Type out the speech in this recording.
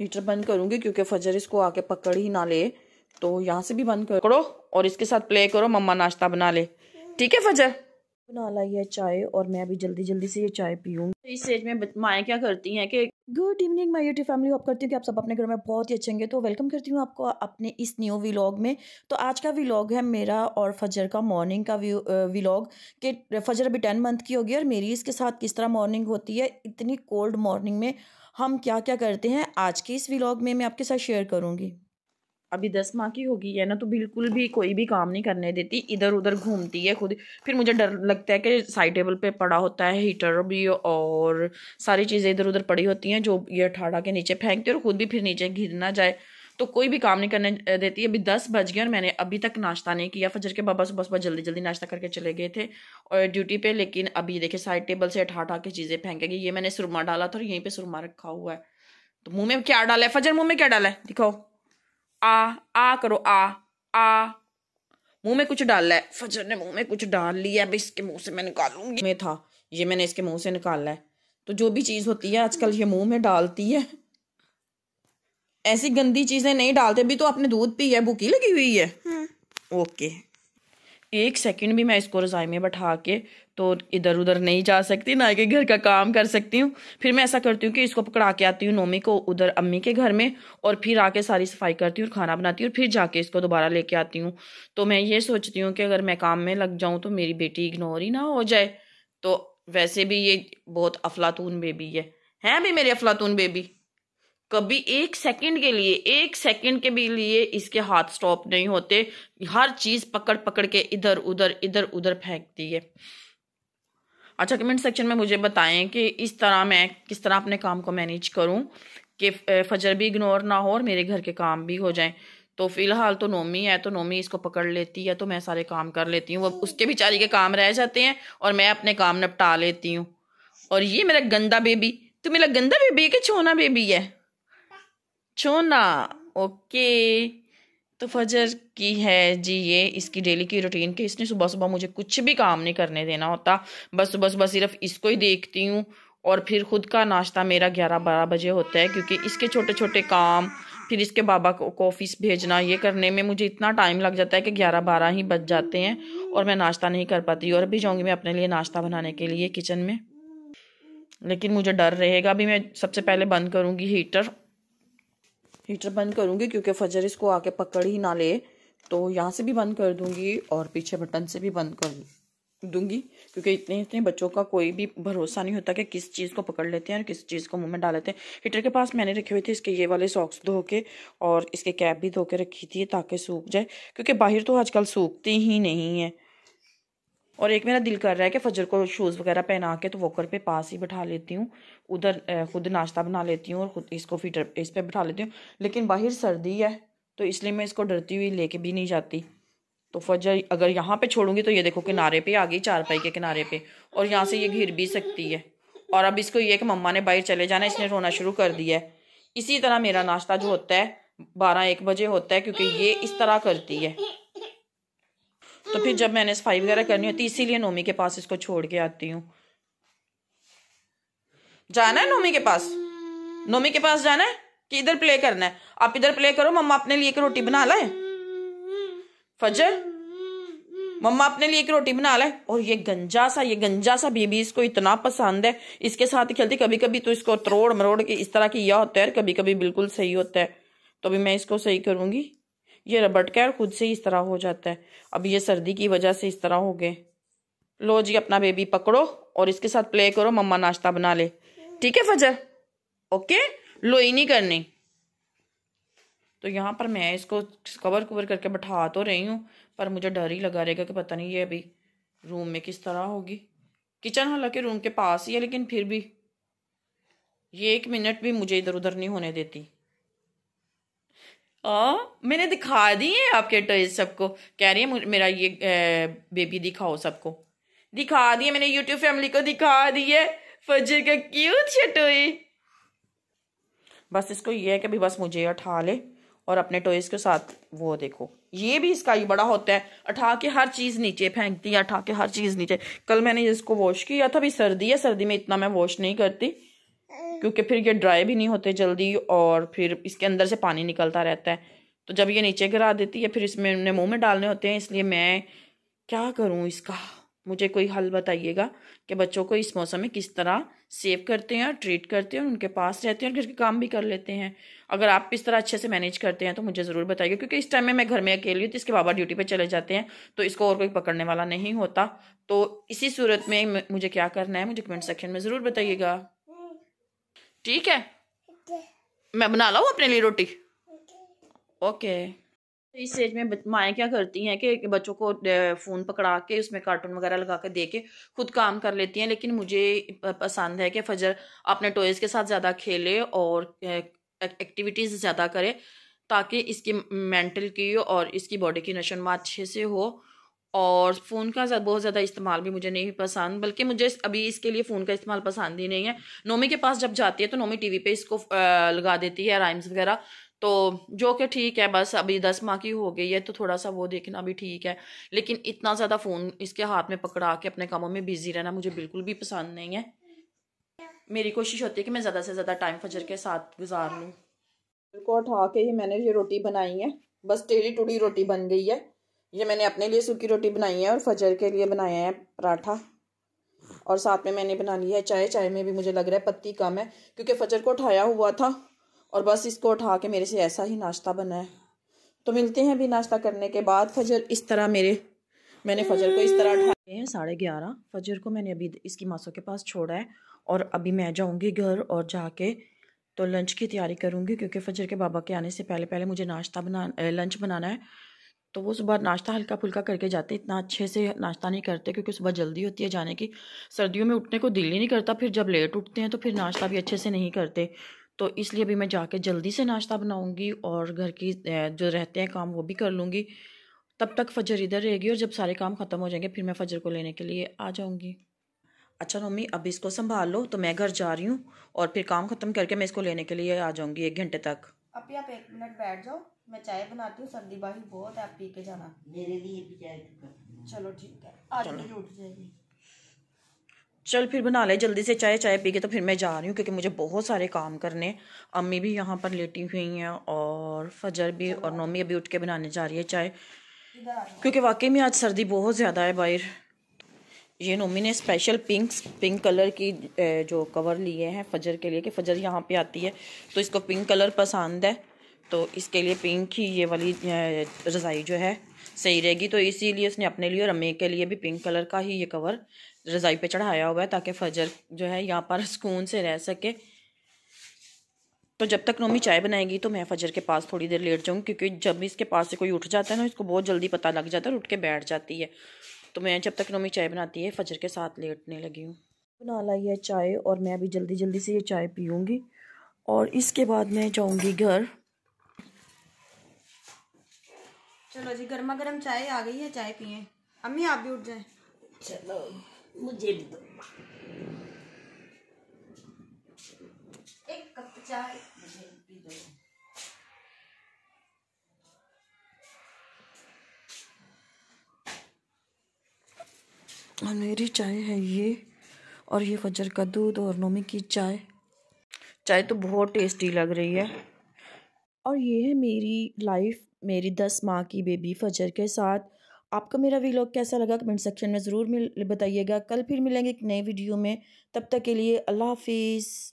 Heater बंद करूंगी क्योंकि फजर इसको आके पकड़ ही ना ले तो यहाँ से भी बंद करो और इसके साथ प्ले करो मम्मा नाश्ता बना ले ठीक है फजर बना लाई है चाय और मैं अभी जल्दी जल्दी से ये चाय पीऊँगी तो इस स्टेज में माए क्या करती हैं कि good evening my YouTube family hope करती हूँ कि आप सब अपने घर में बहुत ही अच्छे होंगे तो वेलकम करती हूँ आपको अपने इस न्यू व्लॉग में तो आज का व्लॉग है मेरा और फजर का मॉर्निंग का व्लॉग कि फजर अभी टेन मंथ की होगी और मेरी इसके साथ किस तरह मॉर्निंग होती है इतनी कोल्ड मॉर्निंग में हम क्या क्या करते हैं आज के इस व्लॉग में मैं आपके साथ शेयर करूंगी अभी दस माह की होगी है ना तो बिल्कुल भी कोई भी काम नहीं करने देती इधर उधर घूमती है खुद फिर मुझे डर लगता है कि साइड टेबल पे पड़ा होता है हीटर भी और सारी चीज़ें इधर उधर पड़ी होती हैं जो ये ठाड़ा के नीचे फेंकती है और खुद भी फिर नीचे घिर ना जाए तो कोई भी काम नहीं करने देती अभी दस बज गए और मैंने अभी तक नाश्ता नहीं किया फजर के बाबा सुबह सुबह जल्दी जल्दी नाश्ता करके चले गए थे और ड्यूटी पे लेकिन अभी देखिए साइड टेबल से उठा उठा के चीज़ें गई ये मैंने सुरमा डाला था और यहीं पर सुरमा रखा हुआ है तो मुँह में क्या डाला है फजर मुँह में क्या डाला है दिखाओ आ आ करो आ आ मुंह में कुछ डाल है फजर ने मुंह में कुछ डाल लिया अभी इसके मुंह से मैं निकालूंगी में था ये मैंने इसके मुंह से निकाला है तो जो भी चीज़ होती है आजकल ये मुंह में डालती है ऐसी गंदी चीज़ें नहीं डालते भी तो आपने दूध पी है भूखी लगी हुई है हाँ। ओके एक सेकंड भी मैं इसको रज़ाई में बैठा के तो इधर उधर नहीं जा सकती ना कि घर का काम कर सकती हूँ फिर मैं ऐसा करती हूँ कि इसको पकड़ा के आती हूँ नोमी को उधर अम्मी के घर में और फिर आके सारी सफाई करती हूँ और खाना बनाती हूँ और फिर जाके इसको दोबारा लेके आती हूँ तो मैं ये सोचती हूँ कि अगर मैं काम में लग जाऊँ तो मेरी बेटी इग्नोर ही ना हो जाए तो वैसे भी ये बहुत अफलातून बेबी है हैं भी मेरी अफलातून बेबी कभी एक सेकंड के लिए एक सेकंड के भी लिए इसके हाथ स्टॉप नहीं होते हर चीज पकड़ पकड़ के इधर उधर इधर उधर फेंकती है अच्छा कमेंट सेक्शन में मुझे बताएं कि इस तरह मैं किस तरह अपने काम को मैनेज करूं कि फजर भी इग्नोर ना हो और मेरे घर के काम भी हो जाएं तो फिलहाल तो नोमी है तो नोमी इसको पकड़ लेती है तो मैं सारे काम कर लेती हूँ वो उसके बेचारी के काम रह जाते हैं और मैं अपने काम निपटा लेती हूँ और ये मेरा गंदा बेबी तो मेरा गंदा बेबी है कि छोना बेबी है छोना ओके तो फजर की है जी ये इसकी डेली की रूटीन कि इसने सुबह सुबह मुझे कुछ भी काम नहीं करने देना होता बस सुबह सुबह सिर्फ इसको ही देखती हूँ और फिर खुद का नाश्ता मेरा ग्यारह बारह बजे होता है क्योंकि इसके छोटे छोटे काम फिर इसके बाबा को ऑफिस भेजना ये करने में मुझे इतना टाइम लग जाता है कि ग्यारह बारह ही बज जाते हैं और मैं नाश्ता नहीं कर पाती और भी जाऊँगी मैं अपने लिए नाश्ता बनाने के लिए किचन में लेकिन मुझे डर रहेगा अभी मैं सबसे पहले बंद करूँगी हीटर हीटर बंद करूँगी क्योंकि फजर इसको आके पकड़ ही ना ले तो यहाँ से भी बंद कर दूँगी और पीछे बटन से भी बंद कर दूँगी क्योंकि इतने इतने बच्चों का कोई भी भरोसा नहीं होता कि किस चीज़ को पकड़ लेते हैं और किस चीज़ को मुंह में डाल लेते हैं हीटर के पास मैंने रखे हुए थे इसके ये वाले सॉक्स धो के और इसके कैप भी धो के रखी थी ताकि सूख जाए क्योंकि बाहर तो आजकल सूखती ही नहीं है और एक मेरा दिल कर रहा है कि फजर को शूज़ वगैरह पहना के तो वॉकर पे पास ही बैठा लेती हूँ उधर खुद नाश्ता बना लेती हूँ और खुद इसको फीटर इस पर बैठा लेती हूँ लेकिन बाहर सर्दी है तो इसलिए मैं इसको डरती हुई लेके भी नहीं जाती तो फजर अगर यहाँ पे छोड़ूंगी तो ये देखो किनारे पे आ गई चारपाई के किनारे पे और यहाँ से ये घिर भी सकती है और अब इसको ये कि मम्मा ने बाहर चले जाना इसने रोना शुरू कर दिया है इसी तरह मेरा नाश्ता जो होता है बारह एक बजे होता है क्योंकि ये इस तरह करती है तो फिर जब मैंने सफाई वगैरह करनी होती इसीलिए नोमी के पास इसको छोड़ के आती हूँ जाना है नोमी के पास नोमी के पास जाना है कि इधर प्ले करना है आप इधर प्ले करो मम्मा अपने लिए एक रोटी बना लें फजर मम्मा अपने लिए एक रोटी बना लाए और ये गंजा सा ये गंजा सा बीबी इसको इतना पसंद है इसके साथ खेलती कभी कभी तो इसको त्रोड़ मरोड़ के इस तरह की यह होता है कभी कभी बिल्कुल सही होता है तो अभी मैं इसको सही करूंगी ये रबट के और खुद से ही इस तरह हो जाता है अब ये सर्दी की वजह से इस तरह हो गए लो जी अपना बेबी पकड़ो और इसके साथ प्ले करो मम्मा नाश्ता बना ले ठीक है फजर ओके लो ही नहीं करनी तो यहाँ पर मैं इसको कवर कवर करके बैठा तो रही हूँ पर मुझे डर ही लगा रहेगा कि पता नहीं ये अभी रूम में किस तरह होगी किचन हालांकि रूम के पास ही है लेकिन फिर भी ये एक मिनट भी मुझे इधर उधर नहीं होने देती आ, हाँ, मैंने दिखा दी है आपके टॉयज सबको कह रही है मेरा ये ए, बेबी दिखाओ सबको दिखा दिए मैंने यूट्यूब फैमिली को दिखा दिए फजर का क्यूट से टॉय बस इसको ये है कि भी बस मुझे उठा ले और अपने टॉयज के साथ वो देखो ये भी इसका ही बड़ा होता है उठा के हर चीज़ नीचे फेंकती है उठा के हर चीज़ नीचे कल मैंने इसको वॉश किया था भी सर्दी है सर्दी में इतना मैं वॉश नहीं करती क्योंकि फिर ये ड्राई भी नहीं होते जल्दी और फिर इसके अंदर से पानी निकलता रहता है तो जब ये नीचे गिरा देती है फिर इसमें उन्हें मुंह में डालने होते हैं इसलिए मैं क्या करूँ इसका मुझे कोई हल बताइएगा कि बच्चों को इस मौसम में किस तरह सेव करते हैं और ट्रीट करते हैं और उनके पास रहते हैं और घर के काम भी कर लेते हैं अगर आप इस तरह अच्छे से मैनेज करते हैं तो मुझे ज़रूर बताइएगा क्योंकि इस टाइम में मैं घर में अकेली हूँ तो इसके बाबा ड्यूटी पर चले जाते हैं तो इसको और कोई पकड़ने वाला नहीं होता तो इसी सूरत में मुझे क्या करना है मुझे कमेंट सेक्शन में ज़रूर बताइएगा ठीक है मैं बना लाऊ अपने लिए रोटी ओके तो इस एज में माएँ क्या करती हैं कि बच्चों को फ़ोन पकड़ा के उसमें कार्टून वगैरह लगा के दे के खुद काम कर लेती हैं लेकिन मुझे पसंद है कि फजर अपने टॉयज़ के साथ ज़्यादा खेले और एक्टिविटीज़ ज़्यादा करे ताकि इसकी मेंटल की और इसकी बॉडी की नशोनमा अच्छे से हो और फ़ोन का बहुत ज़्यादा इस्तेमाल भी मुझे नहीं पसंद बल्कि मुझे अभी इसके लिए फ़ोन का इस्तेमाल पसंद ही नहीं है नोमी के पास जब जाती है तो नोमी टीवी पे इसको लगा देती है राइम्स वगैरह तो जो कि ठीक है बस अभी दस माह की हो गई है तो थोड़ा सा वो देखना भी ठीक है लेकिन इतना ज़्यादा फ़ोन इसके हाथ में पकड़ा के अपने कामों में बिज़ी रहना मुझे बिल्कुल भी पसंद नहीं है मेरी कोशिश होती है कि मैं ज़्यादा से ज़्यादा टाइम फजर के साथ गुजार लूँ बिल्कुल उठा के ही मैंने ये रोटी बनाई है बस टेढ़ी टूढ़ी रोटी बन गई है ये मैंने अपने लिए सूखी रोटी बनाई है और फजर के लिए बनाया है पराठा और साथ में मैंने बना लिया है चाय चाय में भी मुझे लग रहा है पत्ती कम है क्योंकि फजर को उठाया हुआ था और बस इसको उठा के मेरे से ऐसा ही नाश्ता बना है तो मिलते हैं अभी नाश्ता करने के बाद फजर इस तरह मेरे मैंने फजर को इस तरह उठाए हैं साढ़े ग्यारह फजर को मैंने अभी इसकी मासों के पास छोड़ा है और अभी मैं जाऊँगी घर और जाके तो लंच की तैयारी करूँगी क्योंकि फजर के बाबा के आने से पहले पहले मुझे नाश्ता बना लंच बनाना है तो वो सुबह नाश्ता हल्का फुल्का करके जाते इतना अच्छे से नाश्ता नहीं करते क्योंकि सुबह जल्दी होती है जाने की सर्दियों में उठने को दिल ही नहीं करता फिर जब लेट उठते हैं तो फिर नाश्ता भी अच्छे से नहीं करते तो इसलिए अभी मैं जाके जल्दी से नाश्ता बनाऊँगी और घर की जो रहते हैं काम वो भी कर लूँगी तब तक फजर इधर रहेगी और जब सारे काम ख़त्म हो जाएंगे फिर मैं फजर को लेने के लिए आ जाऊँगी अच्छा मम्मी अब इसको संभाल लो तो मैं घर जा रही हूँ और फिर काम ख़त्म करके मैं इसको लेने के लिए आ जाऊँगी एक घंटे तक अभी आप एक मिनट बैठ जाओ मैं चाय बनाती हूँ सर्दी बाही बहुत है आप पी के जाना मेरे लिए भी चाय चलो ठीक है आज उठ जाएगी चल फिर बना ले जल्दी से चाय चाय पी के तो फिर मैं जा रही हूँ क्योंकि मुझे बहुत सारे काम करने अम्मी भी यहाँ पर लेटी हुई हैं और फजर भी और नोमी अभी उठ के बनाने जा रही है चाय क्योंकि वाकई में आज सर्दी बहुत ज़्यादा है बाहर ये नोमी ने स्पेशल पिंक पिंक कलर की जो कवर लिए हैं फजर के लिए कि फजर यहाँ पे आती है तो इसको पिंक कलर पसंद है तो इसके लिए पिंक ही ये वाली रज़ाई जो है सही रहेगी तो इसीलिए उसने अपने लिए और अम्मी के लिए भी पिंक कलर का ही ये कवर रज़ाई पे चढ़ाया हुआ है ताकि फजर जो है यहाँ पर सुकून से रह सके तो जब तक नोमी चाय बनाएगी तो मैं फजर के पास थोड़ी देर लेट जाऊँ क्योंकि जब इसके पास से कोई उठ जाता है ना इसको बहुत जल्दी पता लग जाता है और उठ के बैठ जाती है तो मैं जब तक नोमी चाय बनाती है फजर के साथ लेटने लगी हूँ बना लाई है चाय और मैं अभी जल्दी जल्दी से ये चाय पीऊँगी और इसके बाद मैं जाऊँगी घर चलो जी गर्मा गर्म चाय आ गई है चाय पिए अम्मी आप भी उठ जाए चलो मुझे भी दो एक कप चाय मुझे भी दो और मेरी चाय है ये और ये फजर का दूध और नोमी की चाय चाय तो बहुत टेस्टी लग रही है और ये है मेरी लाइफ मेरी दस माह की बेबी फजर के साथ आपका मेरा वीलॉग कैसा लगा कमेंट सेक्शन में ज़रूर मिल बताइएगा कल फिर मिलेंगे एक नए वीडियो में तब तक के लिए अल्लाह हाफिज़